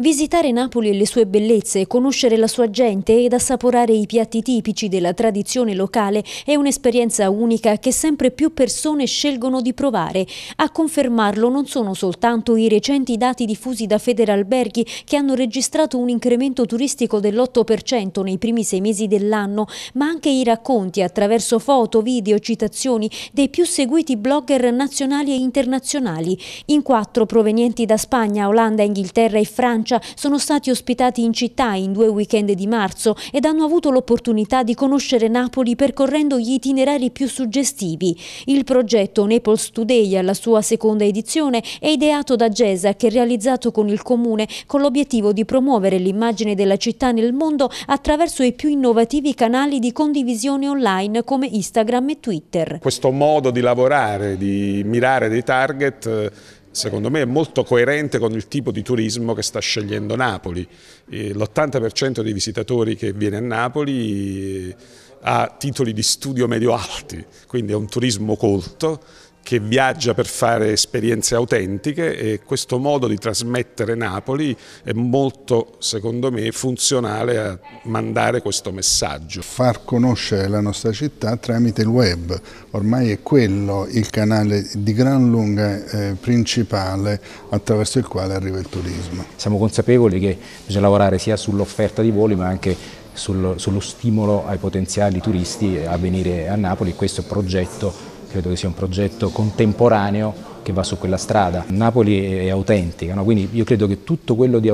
Visitare Napoli e le sue bellezze, conoscere la sua gente ed assaporare i piatti tipici della tradizione locale è un'esperienza unica che sempre più persone scelgono di provare. A confermarlo non sono soltanto i recenti dati diffusi da Federalberghi che hanno registrato un incremento turistico dell'8% nei primi sei mesi dell'anno, ma anche i racconti attraverso foto, video, citazioni dei più seguiti blogger nazionali e internazionali, in quattro provenienti da Spagna, Olanda, Inghilterra e Francia Francia sono stati ospitati in città in due weekend di marzo ed hanno avuto l'opportunità di conoscere Napoli percorrendo gli itinerari più suggestivi. Il progetto Naples Today alla sua seconda edizione è ideato da GESA che è realizzato con il Comune con l'obiettivo di promuovere l'immagine della città nel mondo attraverso i più innovativi canali di condivisione online come Instagram e Twitter. Questo modo di lavorare, di mirare dei target secondo me è molto coerente con il tipo di turismo che sta scegliendo Napoli. L'80% dei visitatori che viene a Napoli eh, ha titoli di studio medio-alti, quindi è un turismo colto che viaggia per fare esperienze autentiche e questo modo di trasmettere Napoli è molto, secondo me, funzionale a mandare questo messaggio. Far conoscere la nostra città tramite il web, ormai è quello il canale di gran lunga eh, principale attraverso il quale arriva il turismo. Siamo consapevoli che bisogna lavorare sia sull'offerta di voli ma anche sul, sullo stimolo ai potenziali turisti a venire a Napoli, questo progetto credo che sia un progetto contemporaneo che va su quella strada. Napoli è autentica, no? quindi io credo che tutto quello di,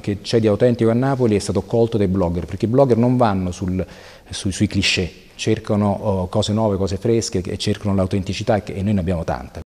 che c'è di autentico a Napoli è stato colto dai blogger, perché i blogger non vanno sul, su, sui cliché, cercano oh, cose nuove, cose fresche e cercano l'autenticità e noi ne abbiamo tante.